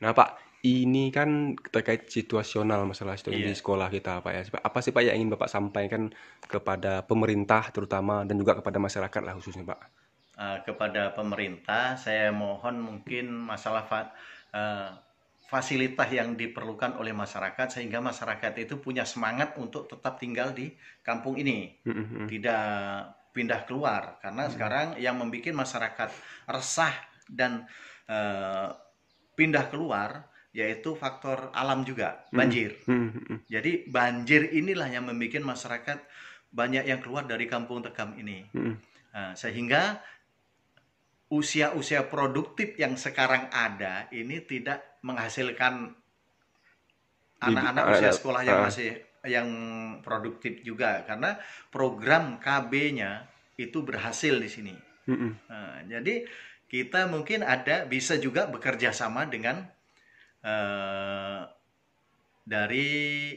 Nah Pak, ini kan terkait situasional masalah studi yeah. di iya. sekolah kita Pak ya. Apa sih Pak yang ingin Bapak sampaikan kepada pemerintah terutama dan juga kepada masyarakat lah khususnya Pak? Uh, kepada pemerintah saya mohon mungkin masalah uh, fasilitas yang diperlukan oleh masyarakat sehingga masyarakat itu punya semangat untuk tetap tinggal di kampung ini. Mm -hmm. Tidak pindah keluar karena mm -hmm. sekarang yang membuat masyarakat resah dan eh, pindah keluar yaitu faktor alam juga hmm. banjir. Hmm, hmm. Hmm. Jadi banjir inilah yang membuat masyarakat banyak yang keluar dari kampung Tegam ini. Hmm. Nah, sehingga usia-usia produktif yang sekarang ada ini tidak menghasilkan anak-anak usia eh, sekolah yang eh. masih yang produktif juga karena program KB-nya itu berhasil di sini. Mm Nah, jadi kita mungkin ada bisa juga bekerja sama dengan uh, dari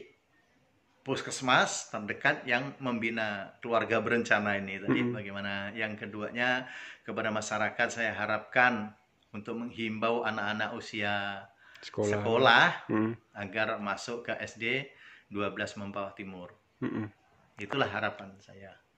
puskesmas terdekat yang membina keluarga berencana ini tadi mm -hmm. bagaimana yang keduanya kepada masyarakat saya harapkan untuk menghimbau anak-anak usia sekolah, sekolah mm -hmm. agar masuk ke SD 12 Mempawah Timur. Mm -hmm. Itulah harapan saya.